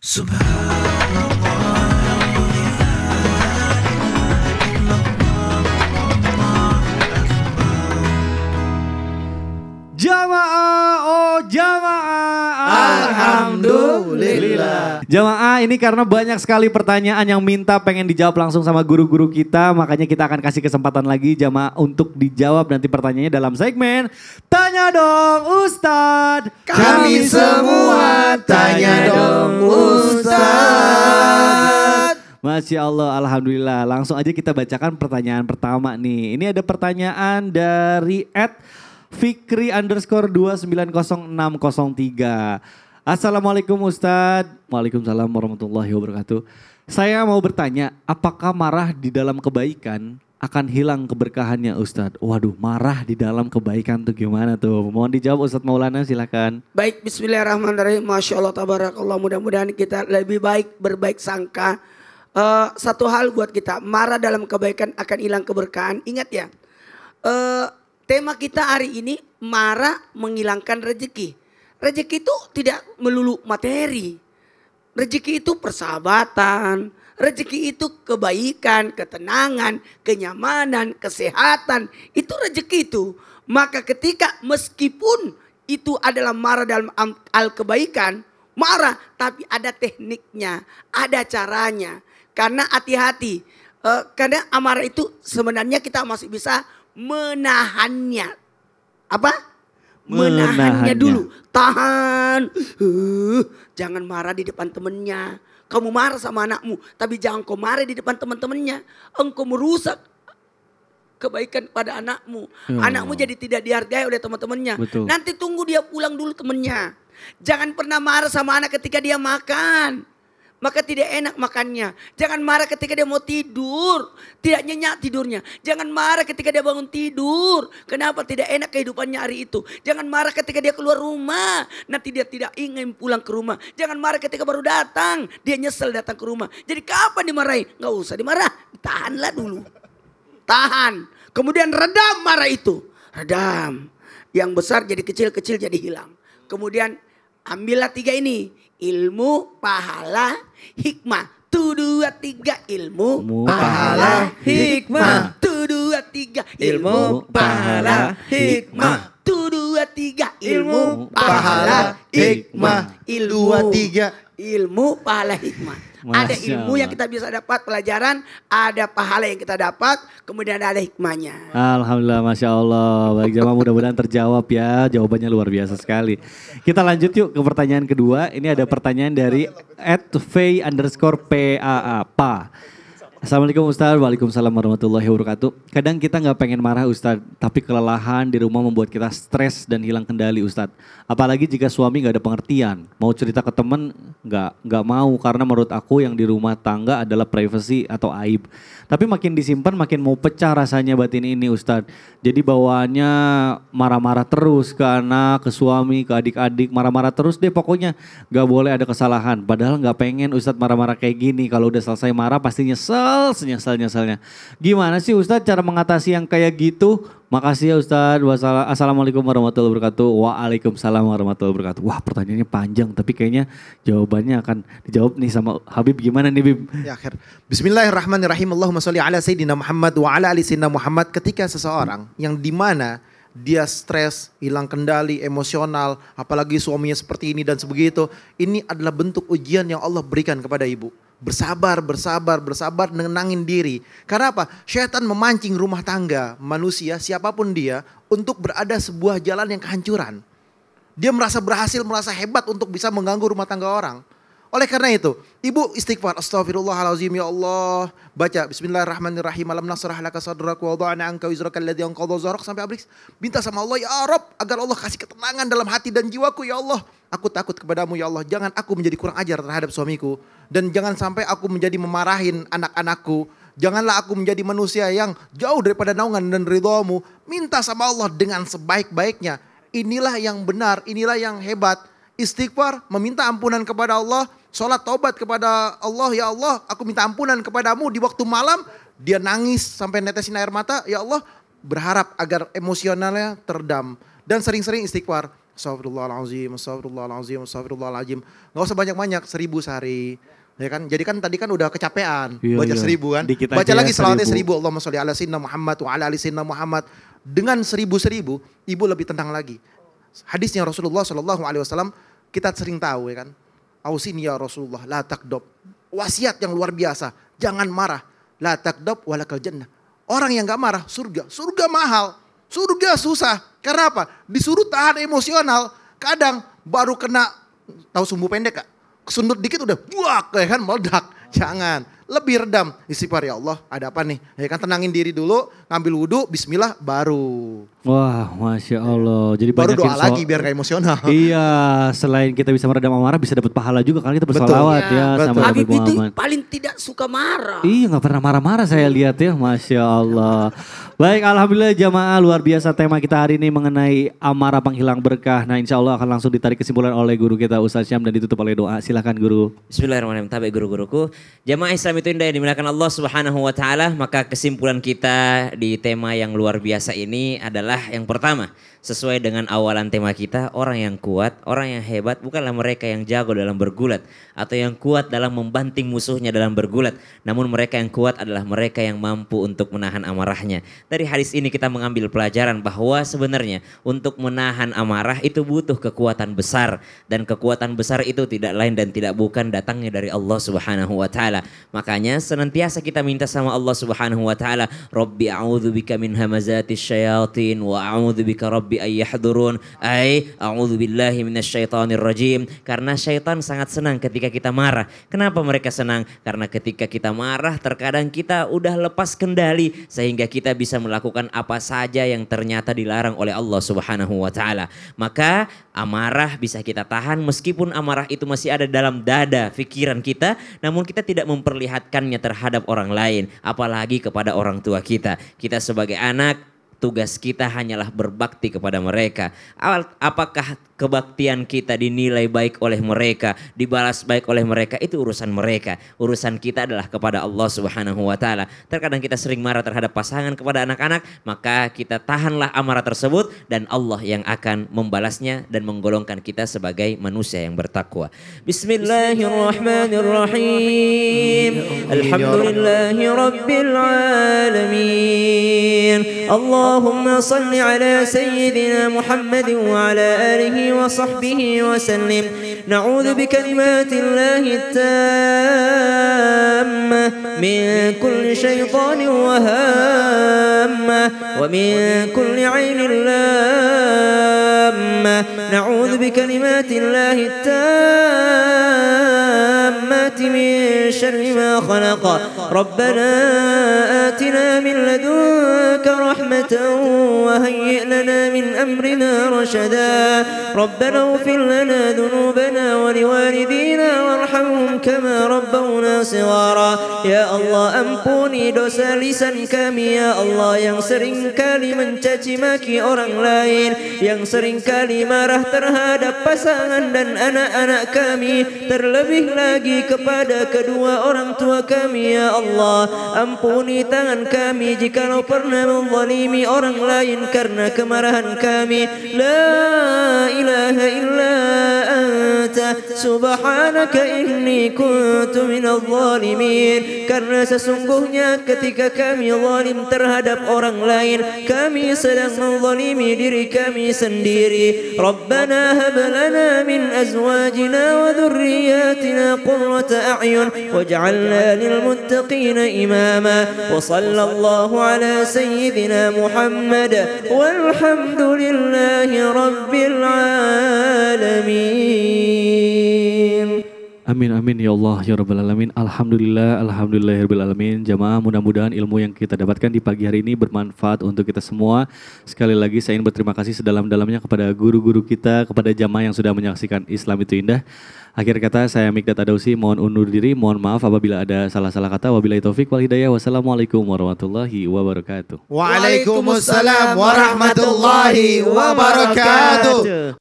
Jamaah, oh jamaah Alhamdulillah Alhamdulillah. Jamaah ini karena banyak sekali pertanyaan yang minta pengen dijawab langsung sama guru-guru kita. Makanya kita akan kasih kesempatan lagi jamaah untuk dijawab nanti pertanyaannya dalam segmen. Tanya dong Ustadz. Kami, semua tanya, dong Ustadz. Masya Allah, Alhamdulillah. Langsung aja kita bacakan pertanyaan pertama nih. Ini ada pertanyaan dari Ed Fikri underscore 290603. Assalamualaikum Ustadz. Waalaikumsalam warahmatullahi wabarakatuh. Saya mau bertanya, apakah marah di dalam kebaikan akan hilang keberkahannya Ustadz? Waduh, marah di dalam kebaikan tuh gimana tuh? Mohon dijawab Ustadz Maulana silahkan. Baik, Bismillahirrahmanirrahim. Masya Allah, tabarakallah. Mudah-mudahan kita lebih baik, berbaik sangka. Uh, satu hal buat kita, marah dalam kebaikan akan hilang keberkahan. Ingat ya, uh, tema kita hari ini, marah menghilangkan rezeki. Rezeki itu tidak melulu materi. Rezeki itu persahabatan, rezeki itu kebaikan, ketenangan, kenyamanan, kesehatan. Itu rezeki itu. Maka ketika meskipun itu adalah marah dalam al kebaikan, marah tapi ada tekniknya, ada caranya. Karena hati-hati, eh, karena amarah itu sebenarnya kita masih bisa menahannya. Apa? menahannya, menahannya dulu. Tahan. Uh, jangan marah di depan temennya. Kamu marah sama anakmu, tapi jangan kau marah di depan teman-temannya. Engkau merusak kebaikan pada anakmu. Oh. Anakmu jadi tidak dihargai oleh teman-temannya. Nanti tunggu dia pulang dulu temennya. Jangan pernah marah sama anak ketika dia makan maka tidak enak makannya. Jangan marah ketika dia mau tidur, tidak nyenyak tidurnya. Jangan marah ketika dia bangun tidur, kenapa tidak enak kehidupannya hari itu. Jangan marah ketika dia keluar rumah, nanti dia tidak ingin pulang ke rumah. Jangan marah ketika baru datang, dia nyesel datang ke rumah. Jadi kapan dimarahi? Gak usah dimarah, tahanlah dulu. Tahan, kemudian redam marah itu. Redam, yang besar jadi kecil, kecil jadi hilang. Kemudian Ambillah tiga ini. Ilmu, pahala, hikmah. Tu dua tiga ilmu, pahala, hikmah. Tu dua tiga ilmu, pahala, hikmah. Tu dua tiga ilmu, pahala, hikmah. Ilmu dua tiga ilmu, pahala, hikmah ada ilmu yang kita bisa dapat pelajaran, ada pahala yang kita dapat, kemudian ada hikmahnya. Alhamdulillah, masya Allah. Baik jamaah mudah-mudahan terjawab ya, jawabannya luar biasa sekali. Kita lanjut yuk ke pertanyaan kedua. Ini ada pertanyaan dari at underscore PAA, Assalamualaikum Ustaz, Waalaikumsalam warahmatullahi wabarakatuh. Kadang kita nggak pengen marah Ustaz, tapi kelelahan di rumah membuat kita stres dan hilang kendali Ustaz. Apalagi jika suami nggak ada pengertian, mau cerita ke temen nggak nggak mau karena menurut aku yang di rumah tangga adalah privacy atau aib. Tapi makin disimpan makin mau pecah rasanya batin ini Ustaz. Jadi bawaannya marah-marah terus ke anak, ke suami, ke adik-adik, marah-marah terus deh pokoknya nggak boleh ada kesalahan. Padahal nggak pengen Ustaz marah-marah kayak gini. Kalau udah selesai marah pastinya nyesel nyesel, senyesel, nyeselnya. Gimana sih Ustadz cara mengatasi yang kayak gitu? Makasih ya Ustadz. Assalamualaikum warahmatullahi wabarakatuh. Waalaikumsalam warahmatullahi wabarakatuh. Wah pertanyaannya panjang tapi kayaknya jawabannya akan dijawab nih sama Habib. Gimana nih Bib? Ya akhir. Bismillahirrahmanirrahim. Allahumma sholli ala Sayyidina Muhammad wa ala ali Sayyidina Muhammad. Ketika seseorang yang dimana dia stres, hilang kendali, emosional, apalagi suaminya seperti ini dan sebegitu. Ini adalah bentuk ujian yang Allah berikan kepada ibu bersabar, bersabar, bersabar, nenangin diri. Karena apa? Setan memancing rumah tangga manusia, siapapun dia, untuk berada sebuah jalan yang kehancuran. Dia merasa berhasil, merasa hebat untuk bisa mengganggu rumah tangga orang. Oleh karena itu, ibu istighfar, astaghfirullahalazim ya Allah, baca bismillahirrahmanirrahim, alam nasrah laka sadraku, wadu'ana angka anka wizraka alladhi anqadha zarak sampai abis. Minta sama Allah, ya Rabb, agar Allah kasih ketenangan dalam hati dan jiwaku ya Allah. Aku takut kepadamu ya Allah, jangan aku menjadi kurang ajar terhadap suamiku. Dan jangan sampai aku menjadi memarahin anak-anakku. Janganlah aku menjadi manusia yang jauh daripada naungan dan ridhomu. Minta sama Allah dengan sebaik-baiknya. Inilah yang benar, inilah yang hebat. Istighfar, meminta ampunan kepada Allah. Sholat taubat kepada Allah, ya Allah aku minta ampunan kepadamu di waktu malam. Dia nangis sampai netesin air mata, ya Allah berharap agar emosionalnya terdam. Dan sering-sering istighfar. Astagfirullahaladzim, astagfirullahalazim, astagfirullahalazim. Gak usah banyak-banyak, seribu sehari. Ya kan? Jadi kan tadi kan udah kecapean iya, baca iya. seribu kan. Dikit baca lagi ya, selawatnya seribu. seribu. Allahumma sholli ala sinna Muhammad wa ala ali sinna Muhammad. Dengan seribu-seribu, ibu lebih tenang lagi. Hadisnya Rasulullah Shallallahu alaihi wasallam kita sering tahu ya kan. Ausin ya Rasulullah la takdob. Wasiat yang luar biasa, jangan marah. La takdob walakal jannah. Orang yang gak marah surga, surga mahal. Suruh dia susah. Karena apa? Disuruh tahan emosional. Kadang baru kena, tahu sumbu pendek kak? Kesundut dikit udah, buak kayak kan meledak. Jangan lebih redam. Istighfar ya Allah, ada apa nih? Ya kan tenangin diri dulu, ngambil wudhu, bismillah baru. Wah, masya Allah. Jadi baru doa so lagi biar gak emosional. Iya, selain kita bisa meredam amarah, bisa dapat pahala juga karena kita bersalawat ya, ya sama Nabi itu paling tidak suka marah. Iya, nggak pernah marah-marah saya lihat ya, masya Allah. Baik, alhamdulillah jamaah luar biasa tema kita hari ini mengenai amarah penghilang berkah. Nah, insya Allah akan langsung ditarik kesimpulan oleh guru kita Ustaz Syam dan ditutup oleh doa. Silahkan guru. Bismillahirrahmanirrahim. Tabe guru-guruku. Jamaah Islam Islam itu indah yang dimuliakan Allah Subhanahu wa taala, maka kesimpulan kita di tema yang luar biasa ini adalah yang pertama, sesuai dengan awalan tema kita, orang yang kuat, orang yang hebat bukanlah mereka yang jago dalam bergulat atau yang kuat dalam membanting musuhnya dalam bergulat, namun mereka yang kuat adalah mereka yang mampu untuk menahan amarahnya. Dari hadis ini kita mengambil pelajaran bahwa sebenarnya untuk menahan amarah itu butuh kekuatan besar dan kekuatan besar itu tidak lain dan tidak bukan datangnya dari Allah Subhanahu wa taala. Makanya senantiasa kita minta sama Allah Subhanahu wa taala, "Rabbi a'udzubika min hamazatis syayatin wa a'udzubika rabbi bi ayyahdurun ai a'udzubillahi minasyaitonir rajim karena syaitan sangat senang ketika kita marah. Kenapa mereka senang? Karena ketika kita marah terkadang kita udah lepas kendali sehingga kita bisa melakukan apa saja yang ternyata dilarang oleh Allah Subhanahu wa taala. Maka amarah bisa kita tahan meskipun amarah itu masih ada dalam dada pikiran kita namun kita tidak memperlihatkannya terhadap orang lain apalagi kepada orang tua kita. Kita sebagai anak Tugas kita hanyalah berbakti kepada mereka. Apakah kebaktian kita dinilai baik oleh mereka, dibalas baik oleh mereka, itu urusan mereka. Urusan kita adalah kepada Allah Subhanahu wa taala. Terkadang kita sering marah terhadap pasangan kepada anak-anak, maka kita tahanlah amarah tersebut dan Allah yang akan membalasnya dan menggolongkan kita sebagai manusia yang bertakwa. Bismillahirrahmanirrahim. Ya Alhamdulillahirabbil alamin. Allah اللهم صل على سيدنا محمد وعلى آله وصحبه وسلم نعوذ بكلمات الله التامة من كل شيطان وهامة ومن كل عين لامة نعوذ بكلمات الله التامة من شر ما خلق ربنا آتنا من لدنك رحمة وهيئ لنا من أمرنا رشدا ربنا اغفر لنا ذنوبنا ولوالدينا وارحمهم كما ربونا صغارا يا الله ampuni dosa lisan kami Ya Allah yang sering kali mencaci maki orang lain Yang sering kali marah terhadap pasangan dan anak-anak kami Terlebih lagi kepada kedua orang tua kami Ya Allah Ampuni tangan kami jika pernah menzalimi menzalimi orang lain karena kemarahan kami la ilaha illa سبحانك إني كنت من الظالمين كرس sungguhnya ketika kami zalim terhadap orang lain kami sedang menzalimi diri kami sendiri ربنا هب لنا من أزواجنا وذرياتنا قرة أعين واجعلنا للمتقين إماما وصلى الله على سيدنا محمد والحمد لله رب العالمين Amin amin ya Allah ya rabbal alamin. Alhamdulillah alhamdulillah ya rabbal alamin. Jamaah mudah-mudahan ilmu yang kita dapatkan di pagi hari ini bermanfaat untuk kita semua. Sekali lagi saya ingin berterima kasih sedalam-dalamnya kepada guru-guru kita, kepada jamaah yang sudah menyaksikan Islam itu indah. Akhir kata saya Mikdat Adausi mohon undur diri, mohon maaf apabila ada salah-salah kata. Wabillahi taufik wal hidayah. Wassalamualaikum warahmatullahi wabarakatuh. Waalaikumsalam warahmatullahi wabarakatuh.